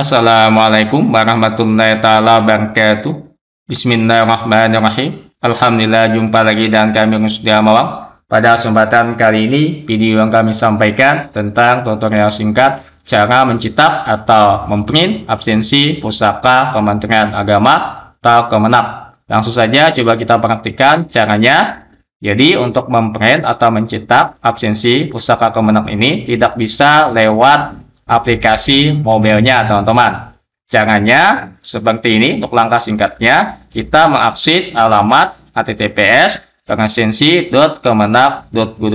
Assalamualaikum warahmatullahi taala wabarakatuh. Bismillahirrahmanirrahim. Alhamdulillah jumpa lagi dengan kami Rusdi Mawang. Pada kesempatan kali ini, video yang kami sampaikan tentang tutorial singkat cara mencetak atau memprint absensi pusaka Kementerian Agama atau kemenak Langsung saja coba kita praktikkan caranya. Jadi untuk memprint atau mencetak absensi pusaka kemenak ini tidak bisa lewat aplikasi mobilnya teman-teman. Jangannya seperti ini untuk langkah singkatnya kita mengakses alamat https kemenakgoid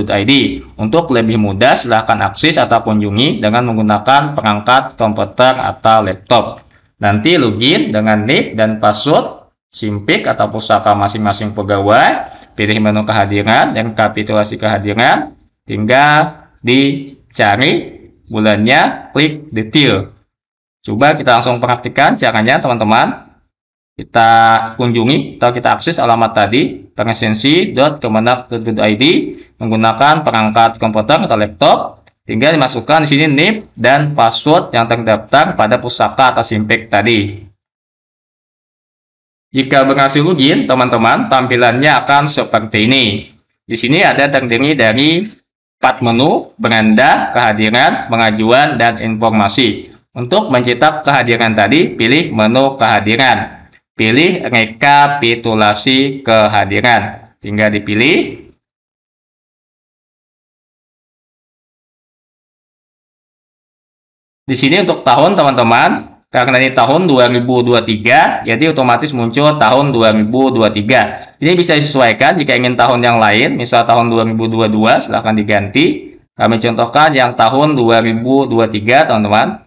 Untuk lebih mudah silahkan akses atau kunjungi dengan menggunakan perangkat komputer atau laptop. Nanti login dengan nick dan password simpik atau pusaka masing-masing pegawai, pilih menu kehadiran dan kapitulasi kehadiran, tinggal dicari bulannya, klik detail. Coba kita langsung praktikan caranya teman-teman. Kita kunjungi atau kita akses alamat tadi pengesensi.kemenak.id menggunakan perangkat komputer atau laptop. Tinggal dimasukkan di sini NIP dan password yang terdaftar pada pusaka atau simpek tadi. Jika berhasil login, teman-teman, tampilannya akan seperti ini. Di sini ada terdiri dari empat menu, beranda, kehadiran, pengajuan, dan informasi. Untuk mencetak kehadiran tadi, pilih menu kehadiran. Pilih rekapitulasi kehadiran. Tinggal dipilih. Di sini untuk tahun, teman-teman, karena ini tahun 2023, jadi otomatis muncul tahun 2023. Ini bisa disesuaikan jika ingin tahun yang lain, misal tahun 2022 silahkan diganti. Kami contohkan yang tahun 2023, teman-teman.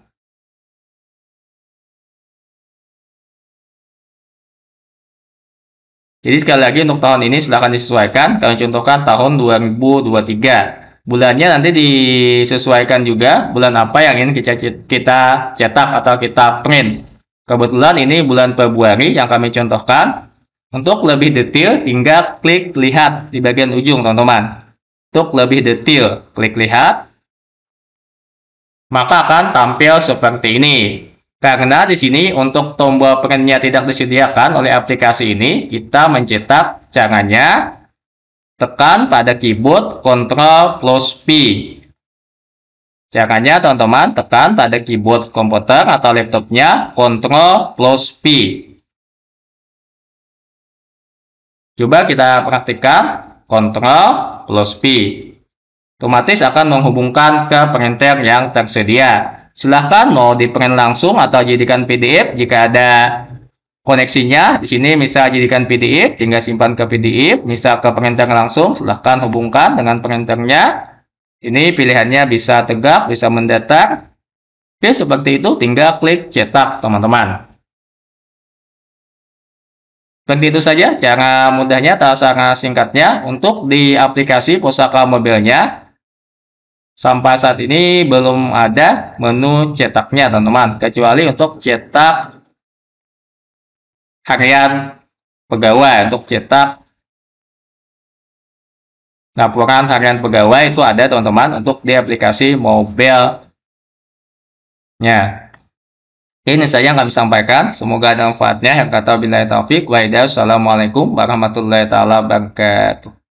Jadi sekali lagi untuk tahun ini silahkan disesuaikan. Kami contohkan tahun 2023 bulannya nanti disesuaikan juga bulan apa yang ingin kita cetak atau kita print. Kebetulan ini bulan Februari yang kami contohkan. Untuk lebih detail tinggal klik lihat di bagian ujung teman-teman. Untuk lebih detail klik lihat. Maka akan tampil seperti ini. Karena di sini untuk tombol printnya tidak disediakan oleh aplikasi ini, kita mencetak caranya tekan pada keyboard Ctrl plus P. Caranya teman-teman tekan pada keyboard komputer atau laptopnya Ctrl plus P. Coba kita praktikkan Ctrl plus P. Otomatis akan menghubungkan ke printer yang tersedia. Silahkan mau di-print langsung atau jadikan PDF jika ada koneksinya. Di sini bisa jadikan PDF, tinggal simpan ke PDF, bisa ke printer langsung, silahkan hubungkan dengan printernya. Ini pilihannya bisa tegak, bisa mendatar. Oke, seperti itu tinggal klik cetak, teman-teman. Seperti itu saja cara mudahnya, tak sangat singkatnya untuk di aplikasi pusaka mobilnya. Sampai saat ini belum ada menu cetaknya, teman-teman. Kecuali untuk cetak harian pegawai untuk cetak laporan harian pegawai itu ada teman-teman untuk di aplikasi mobile-nya. Ini saja yang kami sampaikan. Semoga ada manfaatnya. Yang kata bila taufik. assalamualaikum warahmatullahi wabarakatuh.